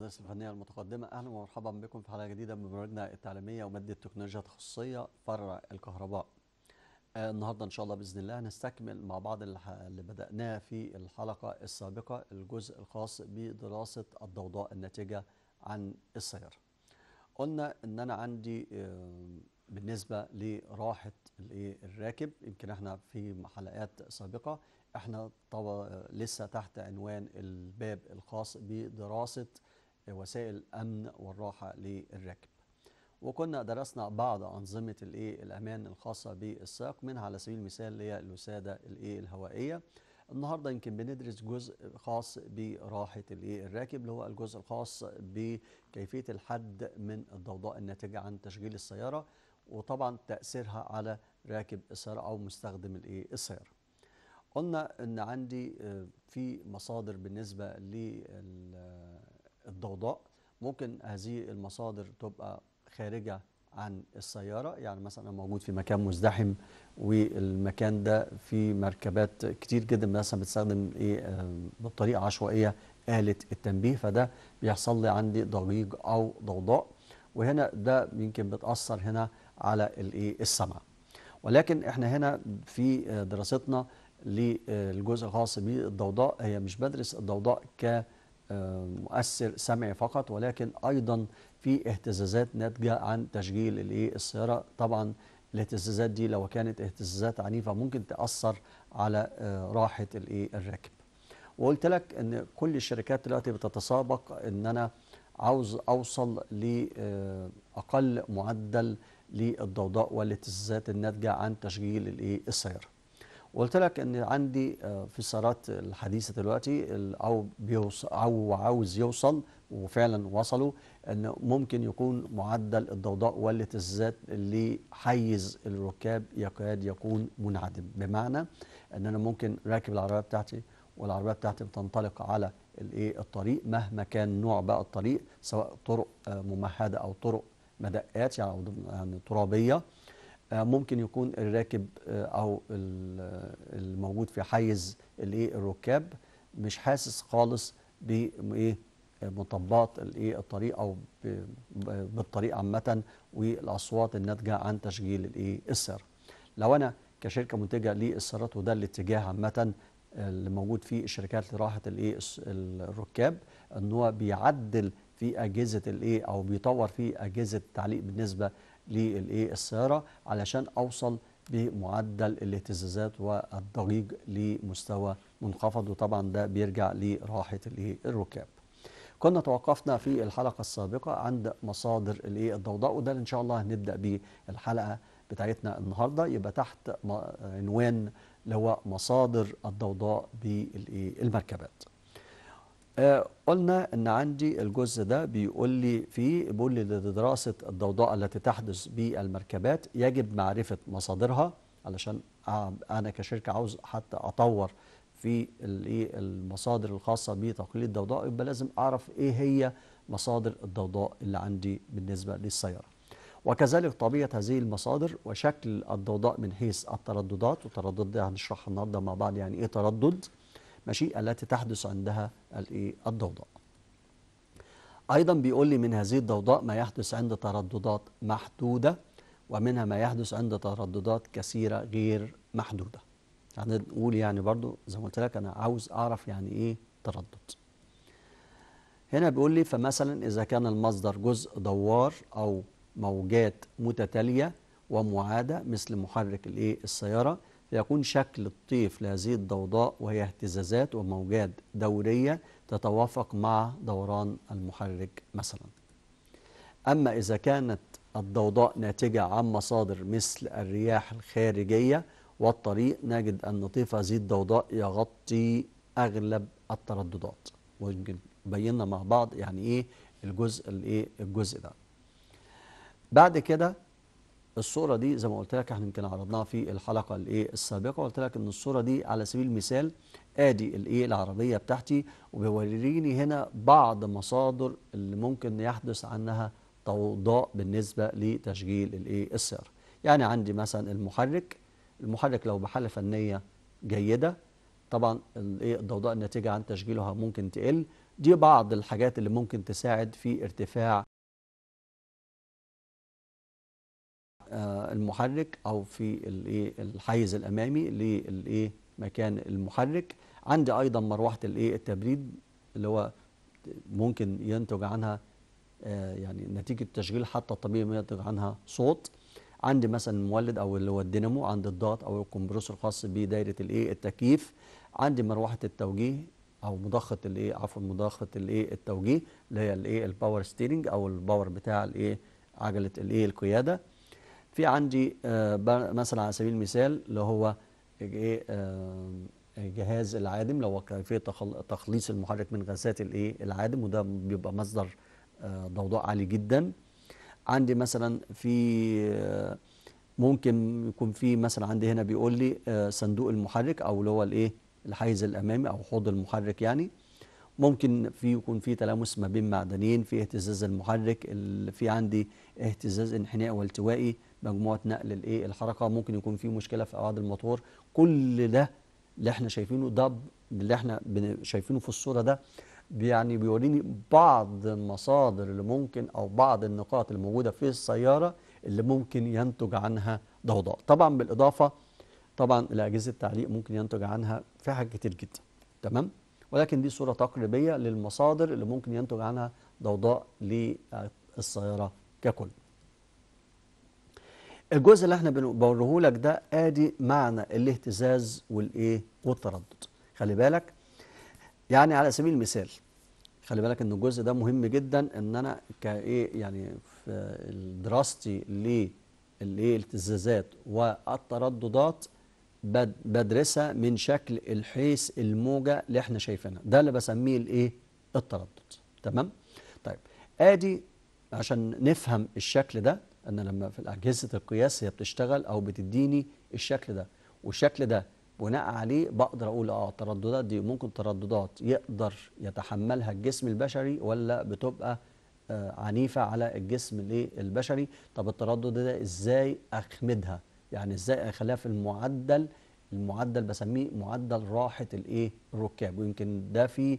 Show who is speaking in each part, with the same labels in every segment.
Speaker 1: الهندسه الفنيه المتقدمه اهلا ومرحبا بكم في حلقه جديده من برنامجنا التعليميه وماده تكنولوجيا تخصصيه فرع الكهرباء. آه، النهارده ان شاء الله باذن الله هنستكمل مع بعض اللي بداناه في الحلقه السابقه الجزء الخاص بدراسه الضوضاء الناتجه عن السياره. قلنا ان انا عندي آه، بالنسبه لراحه الراكب يمكن احنا في حلقات سابقه احنا طبعا لسه تحت عنوان الباب الخاص بدراسه وسائل أمن والراحة للراكب وكنا درسنا بعض أنظمة الإيه الأمان الخاصة بالساق منها على سبيل المثال اللي هي الوسادة الإيه الهوائية النهاردة يمكن بندرس جزء خاص براحة الإيه الراكب اللي هو الجزء الخاص بكيفية الحد من الضوضاء الناتجة عن تشغيل السيارة وطبعا تأثيرها على راكب السيارة أو مستخدم الإيه السيارة قلنا ان عندي آه، في مصادر بالنسبه لل الضوضاء ممكن هذه المصادر تبقى خارجة عن السيارة يعني مثلا موجود في مكان مزدحم والمكان ده في مركبات كتير جدا مثلا بتستخدم ايه بطريقة عشوائية آلة التنبيه فده بيحصل لي عندي ضجيج أو ضوضاء وهنا ده يمكن بتأثر هنا على الايه السمع ولكن احنا هنا في آه، دراستنا للجزء الخاص بالضوضاء هي مش بدرس الضوضاء ك آه، مؤثر سمعي فقط ولكن ايضا في اهتزازات ناتجه عن تشغيل الايه السياره طبعا الاهتزازات دي لو كانت اهتزازات عنيفه ممكن تاثر على آه، راحه الايه الراكب وقلت لك ان كل الشركات دلوقتي بتتسابق ان انا عاوز اوصل لاقل آه، معدل للضوضاء والاهتزازات الناتجه عن تشغيل الايه السياره وقلت لك ان عندي آه، في السيارات الحديثه دلوقتي او بيوص او عاوز يوصل وفعلا وصلوا ان ممكن يكون معدل الضوضاء والاهتزازات حيز الركاب يكاد يكون منعدم بمعنى ان انا ممكن راكب العربيه بتاعتي والعربيه بتاعتي بتنطلق على الايه الطريق مهما كان نوع بقى الطريق سواء طرق آه، ممهده او طرق مدقات يعني, يعني ترابيه آه، ممكن يكون الراكب آه، او آه، الموجود في حيز الايه الركاب مش حاسس خالص بايه مطبات الايه الطريق او بالطريق عامه والاصوات الناتجه عن تشغيل الايه السير لو انا كشركه منتجه للسيارات وده الاتجاه عامه اللي موجود في الشركات لراحه الايه الركاب ان هو بيعدل في اجهزه الايه او بيطور في اجهزه التعليق بالنسبه للايه السياره علشان اوصل بمعدل الاهتزازات والضجيج لمستوى منخفض وطبعا ده بيرجع لراحه الركاب كنا توقفنا في الحلقه السابقه عند مصادر الايه الضوضاء وده ان شاء الله هنبدا بيه الحلقه بتاعتنا النهارده يبقى تحت عنوان اللي هو مصادر الضوضاء بالمركبات آه، قلنا ان عندي الجزء ده بيقول لي فيه بيقول لي لدراسه الضوضاء التي تحدث بالمركبات يجب معرفه مصادرها علشان انا كشركه عاوز حتى اطور في إيه، المصادر الخاصه بتقليل الضوضاء يبقى لازم اعرف ايه هي مصادر الضوضاء اللي عندي بالنسبه للسياره. وكذلك طبيعه هذه المصادر وشكل الضوضاء من حيث الترددات والتردد ده هنشرحها النهارده مع بعض يعني ايه تردد ماشي التي تحدث عندها الضوضاء أيضا بيقول لي من هذه الضوضاء ما يحدث عند ترددات محدودة ومنها ما يحدث عند ترددات كثيرة غير محدودة هنقول يعني, يعني برضو زي ما قلت لك أنا عاوز أعرف يعني إيه تردد هنا بيقول لي فمثلا إذا كان المصدر جزء دوار أو موجات متتالية ومعادة مثل محرك الإيه السيارة يكون شكل الطيف لهذه الضوضاء وهي اهتزازات وموجات دورية تتوافق مع دوران المحرك مثلا أما إذا كانت الضوضاء ناتجة عن مصادر مثل الرياح الخارجية والطريق نجد أن طيف هذه الضوضاء يغطي أغلب الترددات ويمكن بينا مع بعض يعني إيه الجزء الإيه الجزء ده بعد كده الصورة دي زي ما قلت لك احنا يمكن عرضناها في الحلقة الايه السابقة قلت لك ان الصورة دي على سبيل المثال ادي الايه العربية بتاعتي وبيوريني هنا بعض مصادر اللي ممكن يحدث عنها ضوضاء بالنسبة لتشغيل الايه السيارة يعني عندي مثلا المحرك المحرك لو بحالة فنية جيدة طبعا الايه الضوضاء الناتجة عن تشغيلها ممكن تقل دي بعض الحاجات اللي ممكن تساعد في ارتفاع آه، المحرك او في الايه الحيز الامامي للايه مكان المحرك عندي ايضا مروحه الايه التبريد اللي هو ممكن ينتج عنها آه، يعني نتيجه تشغيل حتى الطبيعي ينتج عنها صوت عندي مثلا المولد او اللي هو الدينامو عند الضغط او الكمبروسر الخاص بدايره الايه التكييف عندي مروحه التوجيه او مضخه الايه عفوا مضخه الايه التوجيه اللي هي الايه الباور ستيرنج او الباور بتاع الايه عجله الايه القياده في عندي آه، مثلا على سبيل المثال اللي هو إيه، جهاز العادم لو كيفيه تخليص المحرك من غازات الايه العادم وده بيبقى مصدر آه، ضوضاء عالي جدا عندي مثلا في آه، ممكن يكون في مثلا عندي هنا بيقول لي صندوق المحرك او اللي هو الايه الحيز الامامي او حوض المحرك يعني ممكن في يكون في تلامس ما بين معدنين في اهتزاز المحرك في عندي اهتزاز انحنائي والتوائي مجموعه نقل الايه الحركه ممكن يكون في مشكله في اعراض الموتور كل ده اللي احنا شايفينه ده اللي احنا شايفينه في الصوره ده يعني بيوريني بعض المصادر اللي ممكن او بعض النقاط الموجوده في السياره اللي ممكن ينتج عنها ضوضاء طبعا بالاضافه طبعا الاجهزه التعليق ممكن ينتج عنها في حاجات كتير جدا تمام ولكن دي صورة تقريبية للمصادر اللي ممكن ينتج عنها ضوضاء للسيارة ككل الجزء اللي احنا بنوريه لك ده ادي معنى الاهتزاز والايه والتردد خلي بالك يعني على سبيل المثال خلي بالك ان الجزء ده مهم جدا ان انا كايه يعني في دراستي للايه والترددات بدرسها من شكل الحيث الموجة اللي احنا شايفينها ده اللي بسميه الايه التردد تمام طيب ادي عشان نفهم الشكل ده انا لما في اجهزه القياس هي بتشتغل او بتديني الشكل ده والشكل ده بناء عليه بقدر اقول اه الترددات دي ممكن ترددات يقدر يتحملها الجسم البشري ولا بتبقى آه عنيفه على الجسم الايه البشري طب التردد ده ازاي اخمدها يعني ازاي اخليها في المعدل المعدل بسميه معدل راحه الايه الركاب ويمكن ده في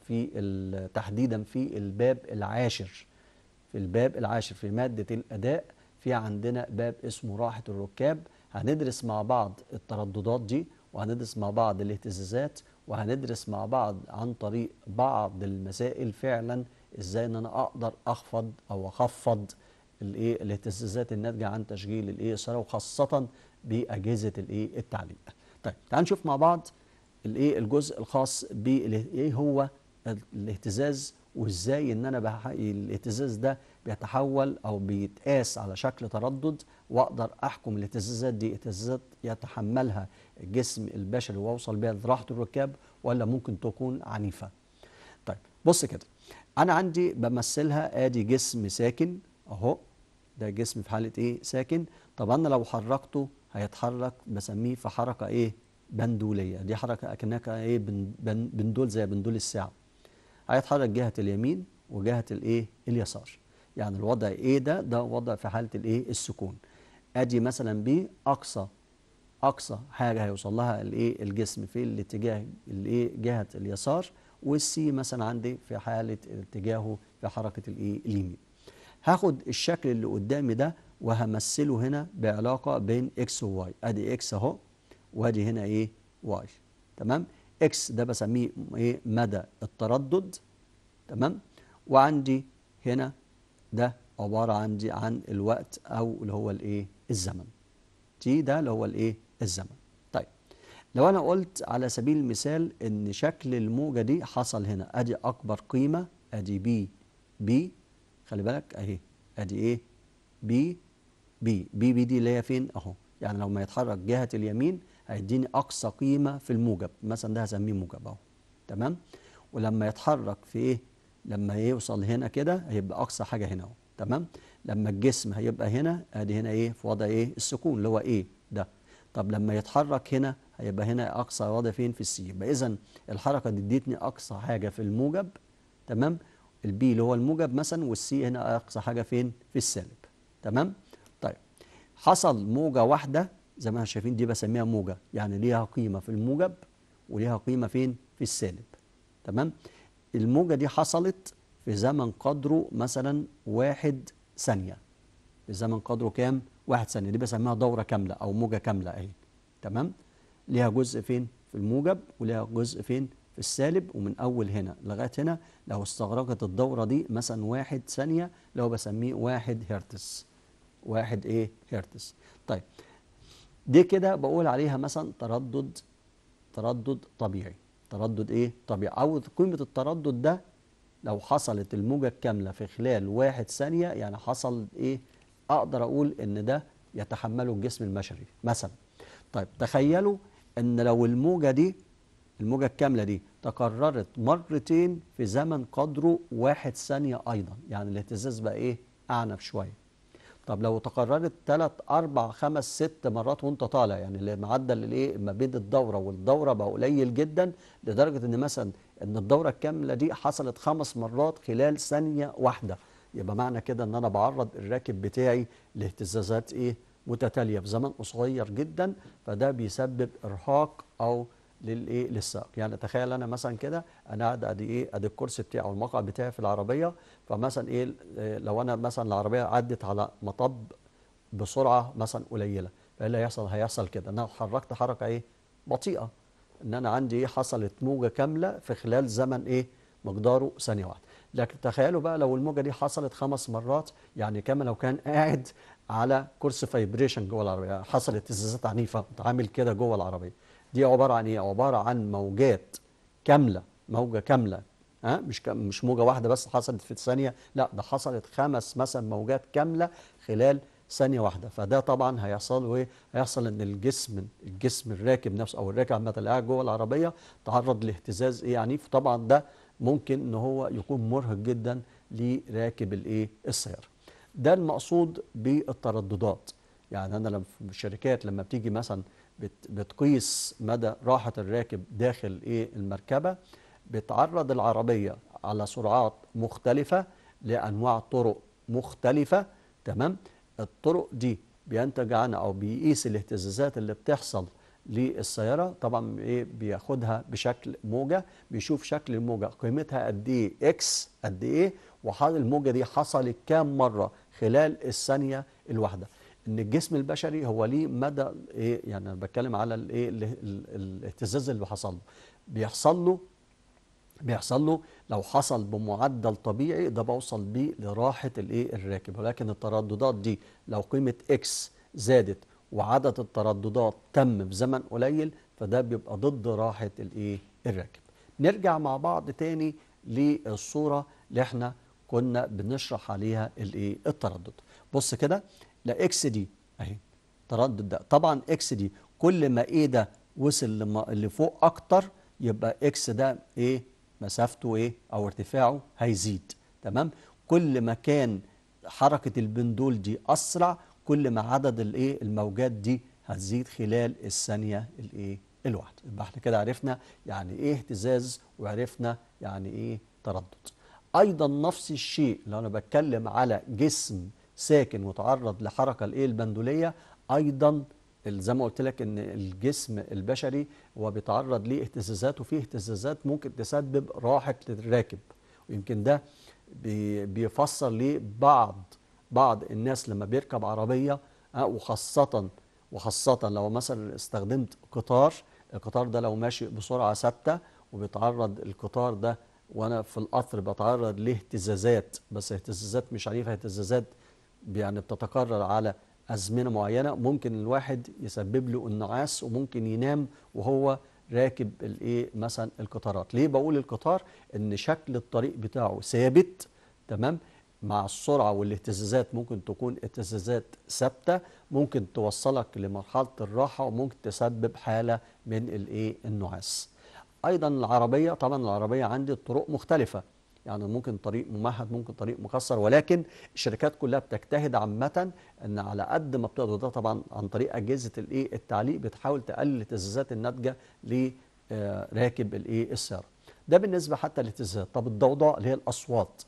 Speaker 1: في تحديدا في الباب العاشر في الباب العاشر في ماده الاداء في عندنا باب اسمه راحه الركاب هندرس مع بعض الترددات دي وهندرس مع بعض الاهتزازات وهندرس مع بعض عن طريق بعض المسائل فعلا ازاي ان انا اقدر اخفض او اخفض الايه الاهتزازات الناتجه عن تشغيل الايه الثانوي وخاصه باجهزه الايه التعليق. طيب تعال نشوف مع بعض الايه الجزء الخاص بايه ايه هو الاهتزاز وازاي ان انا الاهتزاز ده بيتحول او بيتقاس على شكل تردد واقدر احكم الاهتزازات دي اهتزازات يتحملها الجسم البشري واوصل بها لراحه الركاب ولا ممكن تكون عنيفه. طيب بص كده انا عندي بمثلها ادي جسم ساكن اهو ده جسم في حالة ايه ساكن طب انا لو حركته هيتحرك بسميه في حركة ايه بندولية دي حركة اكنها ايه بندول زي بندول الساعة هيتحرك جهة اليمين وجهة الايه اليسار يعني الوضع ايه ده ده وضع في حالة الايه السكون ادي مثلا ب اقصى اقصى حاجة هيوصل لها الايه الجسم في الاتجاه الايه جهة اليسار والسي مثلا عندي في حالة اتجاهه في حركة الايه اليمين هاخد الشكل اللي قدامي ده وهمثله هنا بعلاقة بين اكس وواي ادي اكس اهو وادي هنا ايه واي تمام اكس ده بسميه ايه مدى التردد تمام وعندي هنا ده عبارة عندي عن الوقت او اللي هو الايه الزمن تي ده اللي هو الايه الزمن طيب لو انا قلت على سبيل المثال ان شكل الموجة دي حصل هنا ادي اكبر قيمة ادي بي بي خلي بالك اهي ادي ايه بي بي بي بي دي اللي هي فين اهو يعني لما يتحرك جهه اليمين هيديني اقصى قيمه في الموجب مثلا ده هسميه موجب اهو تمام ولما يتحرك في ايه لما يوصل هنا كده هيبقى اقصى حاجه هنا اهو تمام لما الجسم هيبقى هنا ادي هنا ايه في وضع ايه السكون اللي هو ايه ده طب لما يتحرك هنا هيبقى هنا اقصى وضع فين في السي يبقى اذا الحركه دي اديتني اقصى حاجه في الموجب تمام البي اللي هو الموجب مثلا والسي هنا اقصى حاجه فين في السالب تمام طيب حصل موجه واحده زي ما احنا شايفين دي بسميها موجه يعني ليها قيمه في الموجب وليها قيمه فين في السالب تمام الموجه دي حصلت في زمن قدره مثلا واحد ثانيه في زمن قدره كام واحد ثانيه دي بسميها دوره كامله او موجه كامله اهي تمام ليها جزء فين في الموجب وليها جزء فين في السالب ومن أول هنا لغاية هنا لو استغرقت الدورة دي مثلا واحد ثانية لو بسميه واحد هرتز واحد إيه هرتز طيب دي كده بقول عليها مثلا تردد تردد طبيعي تردد إيه طبيعي أو قيمة التردد ده لو حصلت الموجة الكاملة في خلال واحد ثانية يعني حصل إيه أقدر أقول إن ده يتحمله الجسم البشري مثلا طيب تخيلوا إن لو الموجة دي الموجة الكاملة دي تكررت مرتين في زمن قدره واحد ثانية أيضا يعني الاهتزاز بقى إيه أعنف شوية طب لو تكررت ثلاث أربع خمس ست مرات وانت طالع يعني اللي معدل الايه ما بين الدوره والدوره بقى قليل جدا لدرجه ان مثلا ان الدوره الكامله دي حصلت خمس مرات خلال ثانيه واحده يبقى معنى كده ان انا بعرض الراكب بتاعي لاهتزازات ايه متتاليه في زمن قصير جدا فده بيسبب ارهاق او للايه للسائق يعني تخيل انا مثلا كده انا قاعد ادي ايه ادي الكرسي بتاعي او المقعد بتاعي في العربيه فمثلا ايه آه، لو انا مثلا العربيه عدت على مطب بسرعه مثلا قليله فايه اللي هيحصل هيحصل كده انا حركت حركه ايه بطيئه ان انا عندي ايه حصلت موجه كامله في خلال زمن ايه مقداره ثانيه واحده لكن تخيلوا بقى لو الموجه دي حصلت خمس مرات يعني كما لو كان قاعد على كرسي فايبريشن جوه العربيه حصلت اهتزازات عنيفه عامل كده جوه العربيه دي عبارة عن ايه عبارة عن موجات كاملة موجة كاملة ها مش مش موجة واحدة بس حصلت في ثانية لا ده حصلت خمس مثلا موجات كاملة خلال ثانية واحدة فده طبعا هيحصل ايه؟ هيحصل ان الجسم الجسم الراكب نفسه او الراكب عامة اللي قاعد جوه العربية تعرض لاهتزاز ايه عنيف طبعا ده ممكن ان هو يكون مرهق جدا لراكب الايه؟ السيارة. ده المقصود بالترددات يعني انا لما الشركات لما بتيجي مثلا بتقيس مدى راحه الراكب داخل ايه المركبه بتعرض العربيه على سرعات مختلفه لانواع طرق مختلفه تمام الطرق دي بينتج عنها او بيقيس الاهتزازات اللي بتحصل للسياره طبعا ايه بياخدها بشكل موجه بيشوف شكل الموجه قيمتها قد ايه اكس قد ايه وحال الموجه دي حصلت كام مره خلال الثانيه الواحده ان الجسم البشري هو ليه مدى ايه يعني انا بتكلم على الايه الاهتزاز اللي حصل له بيحصل له بيحصل له لو حصل بمعدل طبيعي ده بوصل بيه لراحه الايه الراكب ولكن الترددات دي لو قيمه اكس زادت وعدد الترددات تم في زمن قليل فده بيبقى ضد راحه الايه الراكب نرجع مع بعض تاني للصوره اللي احنا كنا بنشرح عليها الايه التردد بص كده لا اكس دي أهي تردد ده طبعا إكس دي كل ما إيه ده وصل لفوق أكتر يبقى إكس ده إيه مسافته إيه أو ارتفاعه هيزيد تمام كل ما كان حركة البندول دي أسرع كل ما عدد الإيه الموجات دي هتزيد خلال الثانية الإيه الواحدة يبقى احنا كده عرفنا يعني إيه اهتزاز وعرفنا يعني إيه تردد أيضا نفس الشيء لو أنا بتكلم على جسم ساكن وتعرض لحركه الايه البندوليه ايضا زي ما قلت لك ان الجسم البشري هو بيتعرض لاهتزازات وفي اهتزازات ممكن تسبب راحه للراكب ويمكن ده بيفسر ليه بعض بعض الناس لما بيركب عربيه آه، وخاصه وخاصه لو مثلا استخدمت قطار القطار ده لو ماشي بسرعه ثابته وبيتعرض القطار ده وانا في القطر بتعرض لاهتزازات بس اهتزازات مش عنيفه اهتزازات يعني بتتكرر على أزمنة معينة ممكن الواحد يسبب له النعاس وممكن ينام وهو راكب الايه مثلا القطارات ليه بقول القطار ان شكل الطريق بتاعه ثابت تمام مع السرعه والاهتزازات ممكن تكون اهتزازات ثابته ممكن توصلك لمرحله الراحه وممكن تسبب حاله من الايه النعاس ايضا العربيه طبعا العربيه عندي طرق مختلفه يعني ممكن طريق ممهد ممكن طريق مكسر ولكن الشركات كلها بتجتهد عامة ان على قد ما بتقدر ده طبعا عن طريق اجهزة الايه التعليق بتحاول تقلل الاهتزازات الناتجة لراكب آه، الايه السيارة. ده بالنسبة حتى للاهتزازات طب الضوضاء اللي هي الاصوات.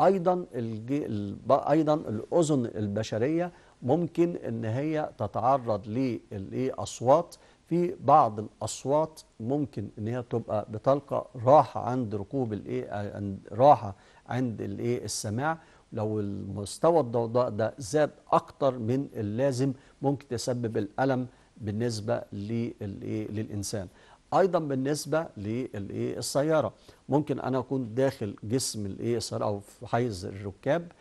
Speaker 1: ايضا الجي... ايضا الاذن البشرية ممكن ان هي تتعرض للايه اصوات في بعض الاصوات ممكن ان هي تبقى بتلقى راحه عند ركوب الايه راحه عند الايه السماع لو المستوى الضوضاء ده زاد اكتر من اللازم ممكن تسبب الالم بالنسبه للايه للانسان ايضا بالنسبه للايه السياره ممكن انا اكون داخل جسم السياره او في حيز الركاب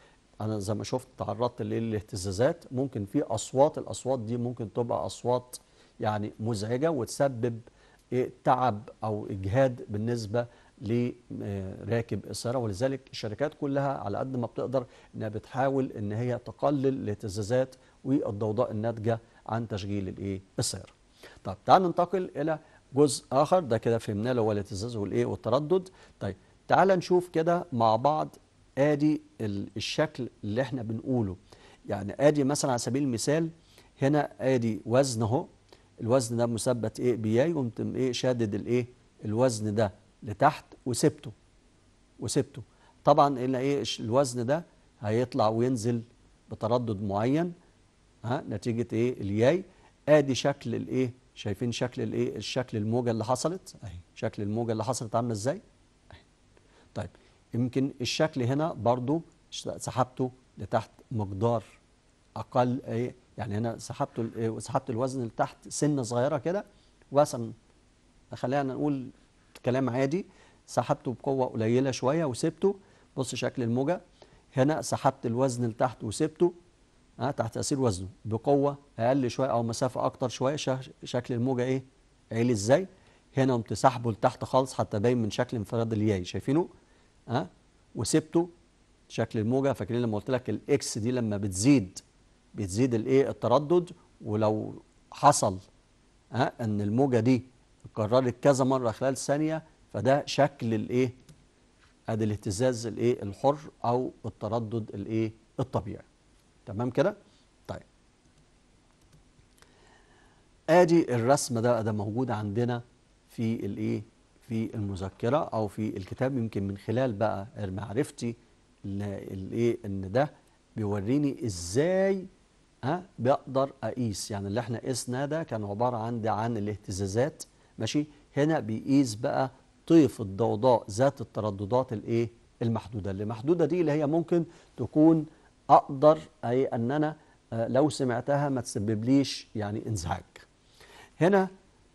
Speaker 1: انا زي ما شفت تعرضت للاهتزازات ممكن في اصوات الاصوات دي ممكن تبقى اصوات يعني مزعجة وتسبب إيه، تعب أو إجهاد بالنسبة لراكب السيارة ولذلك الشركات كلها على قد ما بتقدر إنها بتحاول إن هي تقلل الاهتزازات والضوضاء الناتجة عن تشغيل الإيه السيارة. طب تعال ننتقل إلى جزء آخر ده كده فهمنا له هو الاهتزاز والإيه والتردد. طيب تعال نشوف كده مع بعض ادي الشكل اللي احنا بنقوله يعني ادي مثلا على سبيل المثال هنا ادي وزن اهو الوزن ده مثبت ايه بياي قمت ايه شادد الايه الوزن ده لتحت وسبته وسبته طبعا ان ايه الوزن ده هيطلع وينزل بتردد معين ها نتيجه ايه الياي ادي شكل الايه شايفين شكل الايه الشكل الموجه اللي حصلت اهي شكل الموجه اللي حصلت عامله ازاي طيب يمكن الشكل هنا برضو سحبته لتحت مقدار اقل ايه يعني انا سحبت إيه، سحبت الوزن لتحت سنه صغيره كده وزن خلينا نقول كلام عادي سحبته بقوه قليله شويه وسبته بص شكل الموجه هنا سحبت الوزن لتحت وسبته أه تحت تاثير وزنه بقوه اقل شويه او مسافه اكتر شويه شكل الموجه ايه عيل ازاي هنا قمت سحبه لتحت خالص حتى باين من شكل انفراد الياي شايفينه ها أه؟ وسبته شكل الموجه فاكرين لما قلت لك الاكس دي لما بتزيد بتزيد الايه التردد ولو حصل ها ان الموجه دي اتكررت كذا مره خلال ثانيه فده شكل الايه ادي الاهتزاز الايه الحر او التردد الايه الطبيعي تمام كده طيب ادي الرسم ده ده موجود عندنا في الايه في المذكره او في الكتاب يمكن من خلال بقى معرفتي الايه ان ده بيوريني ازاي ها بقدر اقيس يعني اللي احنا قسناه ده كان عباره عن عن الاهتزازات ماشي هنا بيقيس بقى طيف الضوضاء ذات الترددات الايه المحدوده اللي محدوده دي اللي هي ممكن تكون اقدر اي ان انا آه، لو سمعتها ما تسببليش يعني انزعاج هنا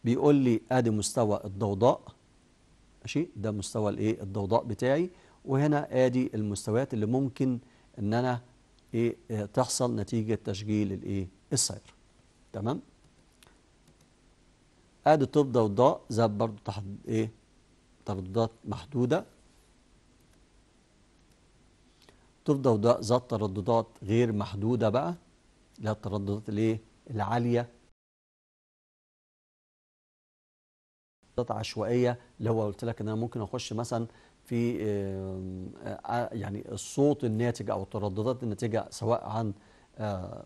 Speaker 1: بيقول لي ادي مستوى الضوضاء ماشي ده مستوى الايه الضوضاء بتاعي وهنا ادي المستويات اللي ممكن ان انا إيه،, ايه تحصل نتيجه تشغيل الايه السير تمام ادي الطب ده والضاء ذهب برضو تحت ايه ترددات محدوده الطب ده والضاء ذات ترددات غير محدوده بقى اللي هي الترددات الايه العاليه عشوائيه اللي هو قلت لك ان انا ممكن اخش مثلا في يعني الصوت الناتج أو الترددات الناتجة سواء عن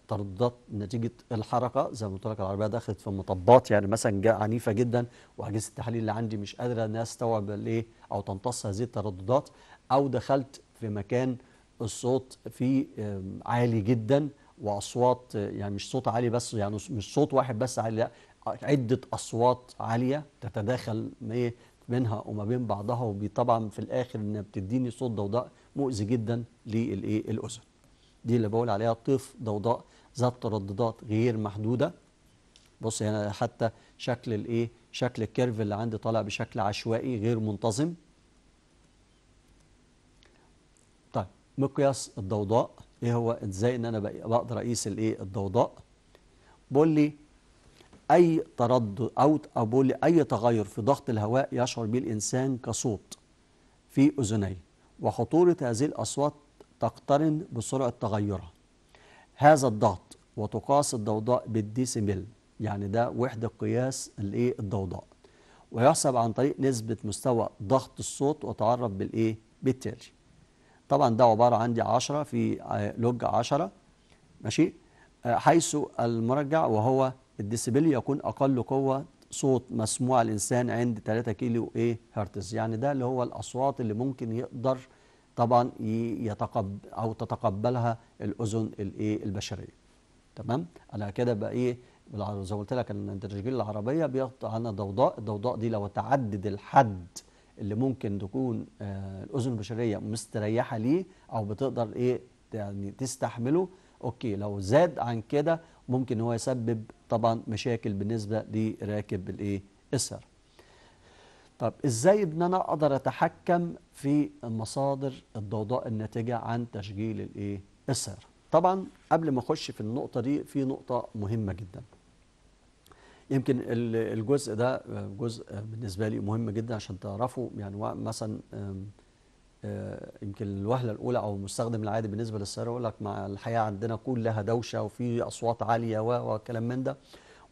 Speaker 1: ترددات نتيجة الحركة زي ما قلت لك العربية دخلت في مطبات يعني مثلا عنيفة جدا وأجهزة التحليل اللي عندي مش قادرة إنها تستوعب الإيه أو تمتص هذه الترددات أو دخلت في مكان الصوت فيه عالي جدا وأصوات يعني مش صوت عالي بس يعني مش صوت واحد بس عالي لا عدة أصوات عالية تتداخل إيه، بينها وما بين بعضها وطبعا في الاخر انها بتديني صوت ضوضاء مؤذي جدا للايه دي اللي بقول عليها طيف ضوضاء ذات ترددات غير محدوده بص هنا يعني حتى شكل الايه شكل الكيرف اللي عندي طالع بشكل عشوائي غير منتظم طيب مقياس الضوضاء ايه هو ازاي ان انا بقدر اقيس الايه الضوضاء بقول لي أي تردد أو أقول أي تغير في ضغط الهواء يشعر به الإنسان كصوت في أذنيه وخطورة هذه الأصوات تقترن بسرعة تغيرها هذا الضغط وتقاس الضوضاء بالديسيميل يعني ده وحدة قياس الايه الضوضاء ويحسب عن طريق نسبة مستوى ضغط الصوت وتعرف بالايه بالتالي طبعا ده عبارة عندي 10 في آه، لوج 10 ماشي آه، حيث المرجع وهو الديسيبل يكون أقل قوة صوت مسموع الإنسان عند 3 كيلو إيه هرتز يعني ده اللي هو الأصوات اللي ممكن يقدر طبعا يتقبل أو تتقبلها الأذن الإيه البشرية تمام أنا كده بقى إيه زي ما قلت لك ان التشغيل العربيه بيقطع عنها ضوضاء الضوضاء دي لو تعدد الحد اللي ممكن تكون آه الاذن البشريه مستريحه ليه او بتقدر ايه يعني تستحمله اوكي لو زاد عن كده ممكن هو يسبب طبعا مشاكل بالنسبة لراكب الايه السيارة طب ازاي ان انا اقدر اتحكم في مصادر الضوضاء الناتجة عن تشغيل الايه السيارة طبعا قبل ما اخش في النقطة دي في نقطة مهمة جدا يمكن الجزء ده جزء بالنسبة لي مهم جدا عشان تعرفوا يعني مثلا آه، يمكن الوهله الاولى او المستخدم العادي بالنسبه للسياره يقول لك مع الحياه عندنا كلها دوشه وفي اصوات عاليه وكلام من ده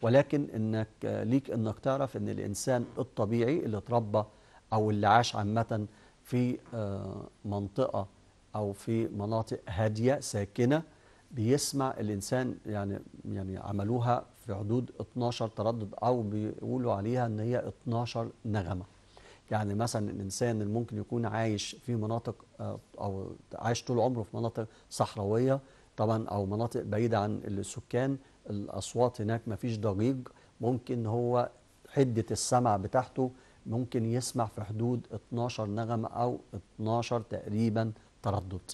Speaker 1: ولكن انك آه، ليك انك تعرف ان الانسان الطبيعي اللي اتربى او اللي عاش عامه في آه، منطقه او في مناطق هاديه ساكنه بيسمع الانسان يعني يعني عملوها في حدود 12 تردد او بيقولوا عليها ان هي 12 نغمه يعني مثلا الانسان اللي ممكن يكون عايش في مناطق آه، او عايش طول عمره في مناطق صحراويه طبعا او مناطق بعيده عن السكان الاصوات هناك ما فيش ضجيج ممكن هو حده السمع بتاعته ممكن يسمع في حدود 12 نغمه او 12 تقريبا تردد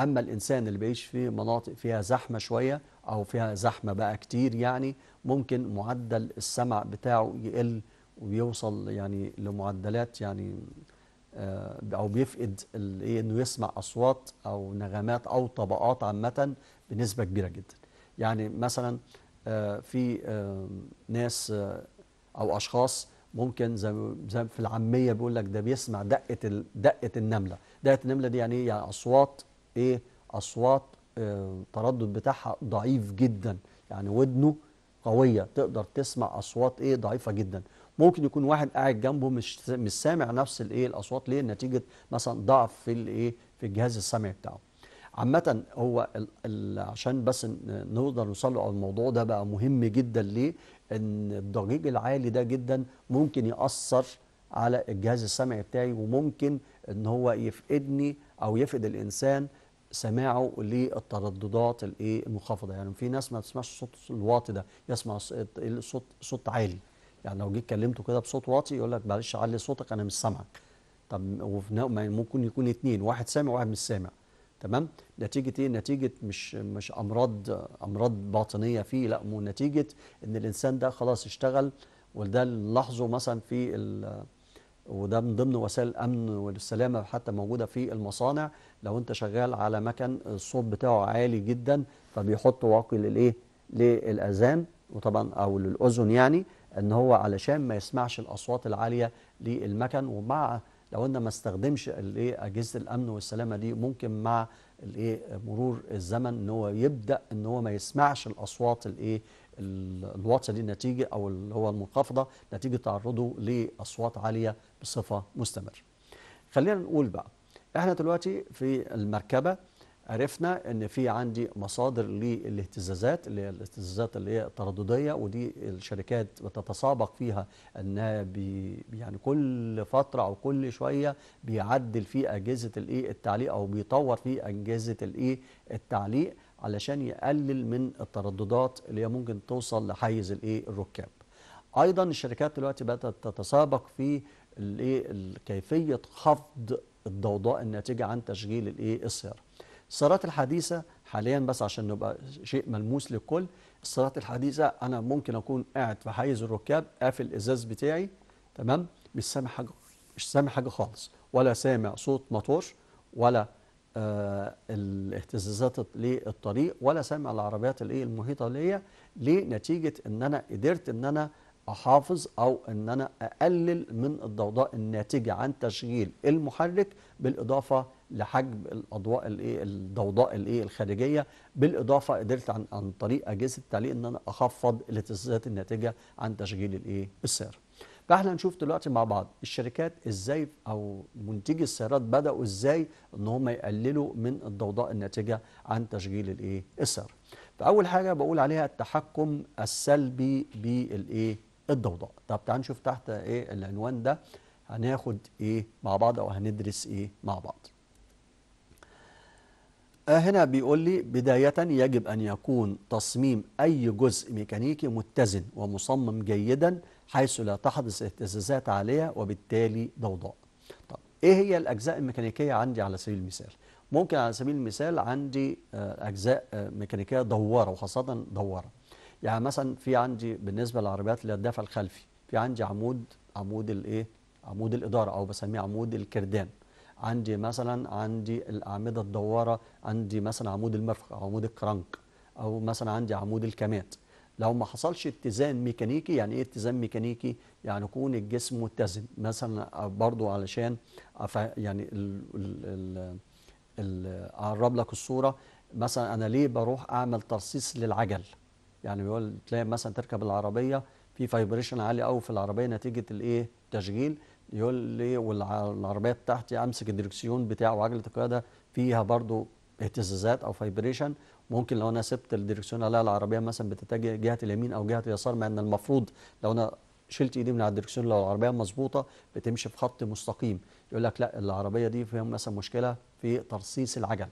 Speaker 1: اما الانسان اللي بيعيش في مناطق فيها زحمه شويه او فيها زحمه بقى كتير يعني ممكن معدل السمع بتاعه يقل وبيوصل يعني لمعدلات يعني آه، او بيفقد الايه انه يسمع اصوات او نغمات او طبقات عامه بنسبه كبيره جدا يعني مثلا آه، في آه، ناس او اشخاص ممكن زي زي في العاميه بيقول لك ده بيسمع دقه دقه النمله دقه النمله دي يعني ايه يعني اصوات ايه اصوات التردد بتاعها ضعيف جدا يعني ودنه قويه تقدر تسمع اصوات ايه ضعيفه جدا ممكن يكون واحد قاعد جنبه مش مش سامع نفس الايه الاصوات ليه نتيجه مثلا ضعف في الايه في الجهاز السمعي بتاعه عامة هو عشان بس نقدر نوصل على الموضوع ده بقى مهم جدا ليه؟ ان الضجيج العالي ده جدا ممكن يأثر على الجهاز السمعي بتاعي وممكن ان هو يفقدني او يفقد الانسان سماعه للترددات الايه المنخفضه يعني في ناس ما بتسمعش صوت الواطي ده يسمع صوت صوت عالي يعني لو جيت كلمته كده بصوت واطي يقول لك معلش علي صوتك انا مش سامعك طب ممكن يكون اثنين واحد سامع وواحد مش سامع تمام نتيجه ايه نتيجه مش مش امراض امراض باطنيه فيه لا نتيجه ان الانسان ده خلاص اشتغل وده نلاحظه مثلا في وده من ضمن وسائل الامن والسلامه حتى موجوده في المصانع لو انت شغال على مكن الصوت بتاعه عالي جدا فبيحط واقي للايه للاذان وطبعا او للاذن يعني ان هو علشان ما يسمعش الاصوات العاليه للمكن ومع لو ان ما استخدمش اجهزه الامن والسلامه دي ممكن مع مرور الزمن ان هو يبدا ان هو ما يسمعش الاصوات الايه الواطيه دي نتيجه او اللي هو المنخفضه نتيجه تعرضه لاصوات عاليه بصفه مستمره. خلينا نقول بقى احنا دلوقتي في المركبه عرفنا ان في عندي مصادر للاهتزازات اللي هي الاهتزازات اللي هي الترددية ودي الشركات بتتسابق فيها انها بي يعني كل فتره او كل شويه بيعدل في اجهزه الايه التعليق او بيطور في اجهزه الايه التعليق علشان يقلل من الترددات اللي هي ممكن توصل لحيز الايه الركاب. ايضا الشركات دلوقتي بدات تتسابق في الايه كيفيه خفض الضوضاء الناتجه عن تشغيل الايه السياره. الصالات الحديثة حاليا بس عشان نبقى شيء ملموس للكل الصالات الحديثة أنا ممكن أكون قاعد في حيز الركاب قافل الإزاز بتاعي تمام مش سامع حاجة مش سامع حاجة خالص ولا سامع صوت مطور ولا آه الاهتزازات للطريق ولا سامع العربيات الايه المحيطه ليا ليه نتيجه ان انا قدرت ان انا احافظ او ان انا اقلل من الضوضاء الناتجه عن تشغيل المحرك بالاضافه لحجم الاضواء الايه الضوضاء الايه الخارجيه بالاضافه قدرت عن عن طريق اجهزه التعليق ان انا اخفض الاهتزازات الناتجه عن تشغيل الايه السياره فاحنا نشوف دلوقتي مع بعض الشركات ازاي او منتجي السيارات بداوا ازاي ان هم يقللوا من الضوضاء الناتجه عن تشغيل الايه السياره فاول حاجه بقول عليها التحكم السلبي بالايه الضوضاء طب تعال نشوف تحت ايه العنوان ده هناخد ايه مع بعض او هندرس ايه مع بعض آه، هنا بيقول لي بداية يجب أن يكون تصميم أي جزء ميكانيكي متزن ومصمم جيدا حيث لا تحدث اهتزازات عالية وبالتالي ضوضاء طب إيه هي الأجزاء الميكانيكية عندي على سبيل المثال ممكن على سبيل المثال عندي آه، أجزاء آه، ميكانيكية دوارة وخاصة دوارة يعني مثلا في عندي بالنسبه للعربيات اللي الدفع الخلفي في عندي عمود عمود الايه عمود الاداره او بسميه عمود الكردان عندي مثلا عندي الاعمده الدواره عندي مثلا عمود المرفق او عمود الكرنك او مثلا عندي عمود الكمات لو ما حصلش اتزان ميكانيكي يعني ايه اتزان ميكانيكي يعني يكون الجسم متزن مثلا برضو علشان يعني ال ال ال اقرب لك الصوره مثلا انا ليه بروح اعمل ترصيص للعجل يعني بيقول تلاقي مثلا تركب العربية في فايبريشن عالي قوي في العربية نتيجة الإيه تشغيل يقول لي والعربية بتاعتي أمسك الدركسيون بتاعه وعجلة القيادة فيها برضو اهتزازات أو فايبريشن ممكن لو أنا سبت الدركسيون ألاقي العربية مثلا بتتجه جهة اليمين أو جهة اليسار مع إن المفروض لو أنا شلت ايدي من على الدركسيون لو العربيه مظبوطه بتمشي في خط مستقيم يقول لك لا العربيه دي فيها مثلا مشكله في ترصيص العجل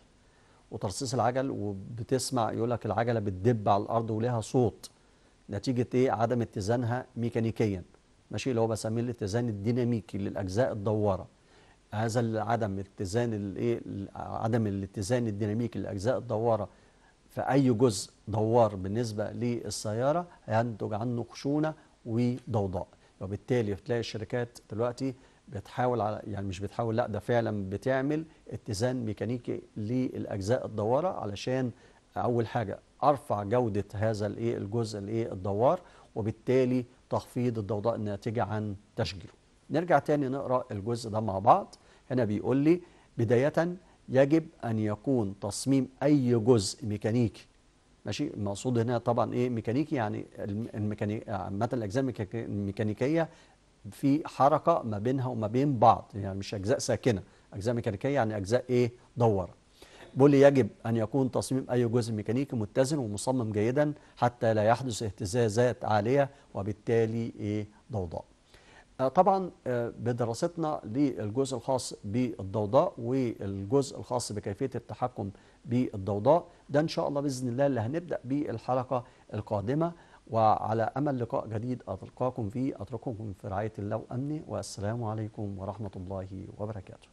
Speaker 1: وترصيص العجل وبتسمع يقول لك العجله بتدب على الارض وليها صوت نتيجه ايه عدم اتزانها ميكانيكيا ماشي اللي هو بسميه الاتزان الديناميكي للاجزاء الدواره هذا عدم اتزان الايه عدم الاتزان الديناميكي للاجزاء الدواره في اي جزء دوار بالنسبه للسياره هينتج عنه خشونه وضوضاء وبالتالي بتلاقي الشركات دلوقتي بتحاول على يعني مش بتحاول لا ده فعلا بتعمل اتزان ميكانيكي للاجزاء الدواره علشان اول حاجه ارفع جوده هذا الايه الجزء الايه الدوار وبالتالي تخفيض الضوضاء الناتجه عن تشجيره. نرجع تاني نقرا الجزء ده مع بعض هنا بيقول لي بدايه يجب ان يكون تصميم اي جزء ميكانيكي ماشي المقصود هنا طبعا ايه ميكانيكي يعني الميكانيكي عامه الاجزاء الميكانيكيه في حركة ما بينها وما بين بعض يعني مش أجزاء ساكنة أجزاء ميكانيكية يعني أجزاء إيه دورة بولي يجب أن يكون تصميم أي جزء ميكانيكي متزن ومصمم جيدا حتى لا يحدث اهتزازات عالية وبالتالي إيه ضوضاء آه، طبعا آه، بدراستنا للجزء الخاص بالضوضاء والجزء الخاص بكيفية التحكم بالضوضاء ده إن شاء الله بإذن الله اللي هنبدأ بالحلقة القادمة وعلى أمل لقاء جديد أتلقاكم فيه أترككم في رعاية الله وأمنه والسلام عليكم ورحمة الله وبركاته.